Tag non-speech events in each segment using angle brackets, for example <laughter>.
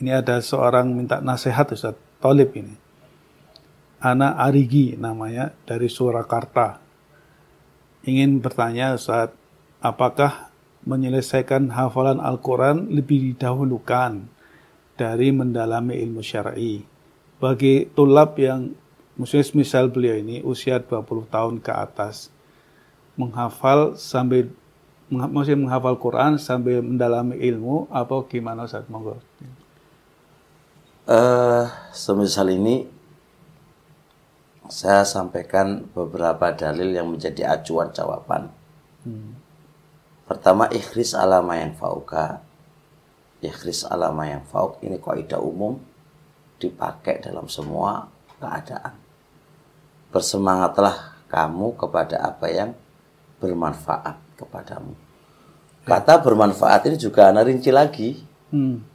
Ini ada seorang minta nasihat Ustaz Tolib ini. Ana Arigi namanya dari Surakarta. Ingin bertanya Ustaz, apakah menyelesaikan hafalan Al-Quran lebih didahulukan dari mendalami ilmu syar'i? Bagi tulab yang misalnya misal beliau ini usia 20 tahun ke atas menghafal sambil masih menghafal Quran sambil mendalami ilmu apa gimana saat monggo. Uh, eh, semisal ini saya sampaikan beberapa dalil yang menjadi acuan jawaban. Hmm. Pertama, ikhris alama yang fauka. Ikhris alama yang fauk ini kaidah umum dipakai dalam semua keadaan. Bersemangatlah kamu kepada apa yang bermanfaat kepadamu. Ya. Kata bermanfaat ini juga anak rinci lagi. Hmm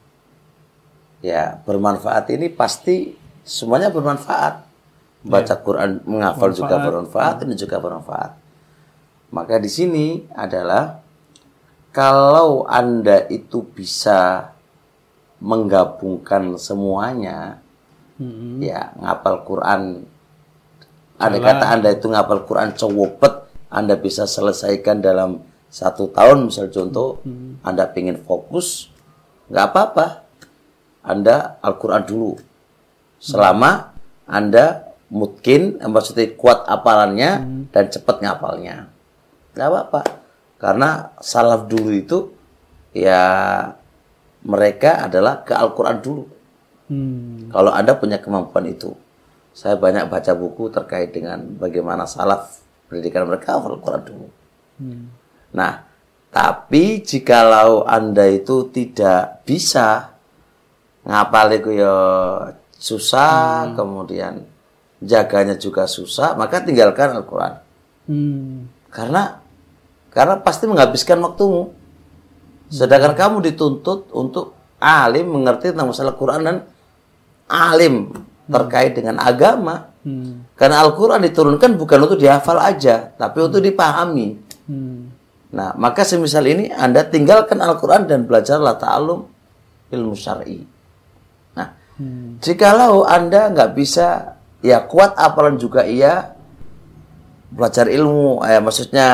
ya bermanfaat ini pasti semuanya bermanfaat baca ya. Quran menghafal juga bermanfaat ini juga bermanfaat maka di sini adalah kalau anda itu bisa menggabungkan semuanya hmm. ya ngapal Quran ada kata anda itu ngapal Quran cowopet anda bisa selesaikan dalam satu tahun misal contoh hmm. anda ingin fokus nggak apa-apa anda Al-Quran dulu. Selama Anda mungkin maksudnya kuat apalannya hmm. dan cepat ngapalnya. Gak apa-apa. Karena salaf dulu itu ya mereka adalah ke Al-Quran dulu. Hmm. Kalau Anda punya kemampuan itu. Saya banyak baca buku terkait dengan bagaimana salaf pendidikan mereka Al-Quran dulu. Hmm. Nah, tapi jikalau Anda itu tidak bisa ngapal itu ya susah, hmm. kemudian jaganya juga susah, maka tinggalkan Al-Quran. Hmm. Karena karena pasti menghabiskan waktumu. Hmm. Sedangkan hmm. kamu dituntut untuk alim mengerti tentang masalah Quran dan alim hmm. terkait dengan agama. Hmm. Karena Al-Quran diturunkan bukan untuk dihafal aja, tapi untuk hmm. dipahami. Hmm. Nah, maka semisal ini Anda tinggalkan Al-Quran dan belajarlah ta'alum ilmu syar'i. Hmm. Jikalau Anda nggak bisa, ya kuat apalan juga iya, belajar ilmu, ya maksudnya,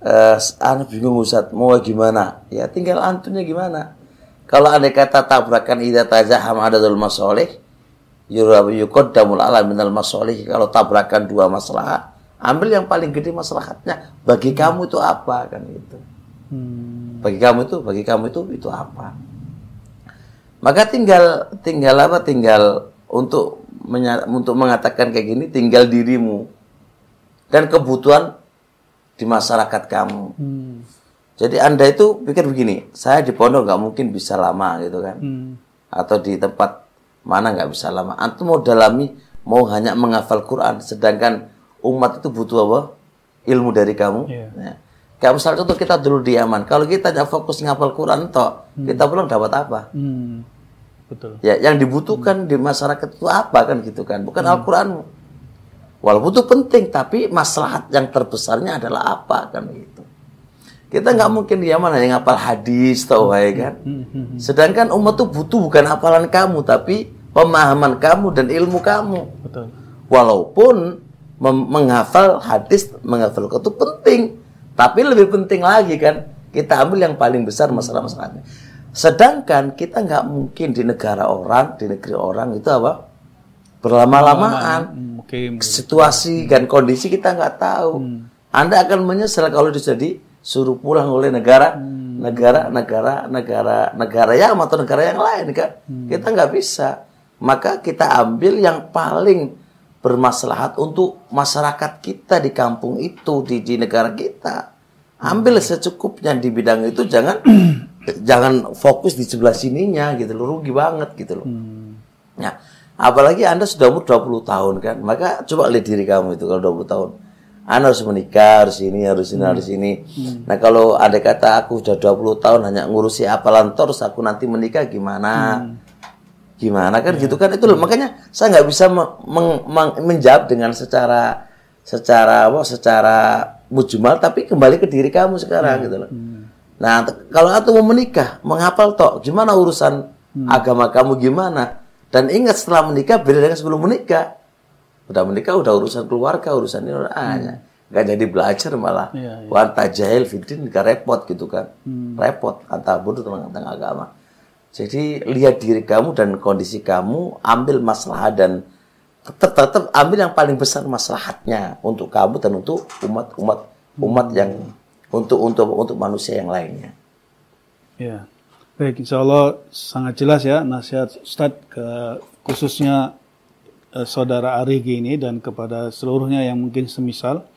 eh, Anda bingung Ustaz, mau gimana? Ya tinggal antunya gimana. Kalau Anda kata tabrakan ida tajaham adadul masoleh, damul ala minal masoleh, kalau tabrakan dua masalah, ambil yang paling gede masalahnya. Bagi kamu itu apa? Kan itu? Hmm. Bagi kamu itu, bagi kamu itu, itu apa? Maka tinggal tinggal apa? Tinggal untuk untuk mengatakan kayak gini tinggal dirimu dan kebutuhan di masyarakat kamu. Hmm. Jadi anda itu pikir begini, saya di pondok nggak mungkin bisa lama gitu kan, hmm. atau di tempat mana nggak bisa lama. Antum mau dalami, mau hanya menghafal Quran, sedangkan umat itu butuh apa? Ilmu dari kamu. Yeah. Ya. Kayak misalnya itu kita dulu diaman. kalau kita hanya fokus ngafal Quran toh, hmm. kita belum dapat apa. Hmm. Betul. Ya, yang dibutuhkan hmm. di masyarakat itu apa kan gitu kan? Bukan hmm. Al-Qur'an. Walaupun itu penting, tapi maslahat yang terbesarnya adalah apa kan gitu. Kita nggak hmm. mungkin di mana hanya ngapal hadis tau ya hmm. kan. Hmm, Sedangkan umat itu butuh bukan hafalan kamu, tapi pemahaman kamu dan ilmu kamu. Betul. Walaupun menghafal hadis, menghafal itu penting, tapi lebih penting lagi kan kita ambil yang paling besar masalah-masalahnya. Sedangkan kita nggak mungkin di negara orang, di negeri orang itu apa? Berlama-lamaan. Hmm, Situasi hmm. dan kondisi kita nggak tahu. Hmm. Anda akan menyesal kalau terjadi suruh pulang oleh negara, negara, negara, negara, negara yang atau negara yang lain kan? Kita nggak bisa. Maka kita ambil yang paling bermaslahat untuk masyarakat kita di kampung itu, di, di negara kita. Ambil secukupnya di bidang itu, jangan <clears throat> jangan fokus di sebelah sininya gitu loh rugi banget gitu loh hmm. nah apalagi anda sudah umur 20 tahun kan maka coba lihat diri kamu itu kalau 20 tahun anda harus menikah harus ini harus ini hmm. harus ini hmm. nah kalau ada kata aku sudah 20 tahun hanya ngurusi apalan terus aku nanti menikah gimana hmm. gimana kan ya. gitu kan itu loh ya. makanya saya nggak bisa meng meng menjawab dengan secara secara apa secara mujmal tapi kembali ke diri kamu sekarang hmm. gitu loh hmm Nah, kalau kamu mau menikah, menghafal toh, gimana urusan hmm. agama kamu gimana? Dan ingat setelah menikah beda dengan sebelum menikah. Udah menikah udah urusan keluarga, urusan ini orang ah, hmm. Hanya. Gak jadi belajar malah. Ya, ya. jahil fitin gak repot gitu kan. Hmm. Repot kata bodoh tentang, tentang agama. Jadi lihat diri kamu dan kondisi kamu, ambil masalah dan tetap, tetap ambil yang paling besar maslahatnya untuk kamu dan untuk umat umat umat hmm. yang untuk untuk untuk manusia yang lainnya. Ya, baik. Insya Allah sangat jelas ya nasihat Ustadz ke khususnya eh, saudara Arigi ini dan kepada seluruhnya yang mungkin semisal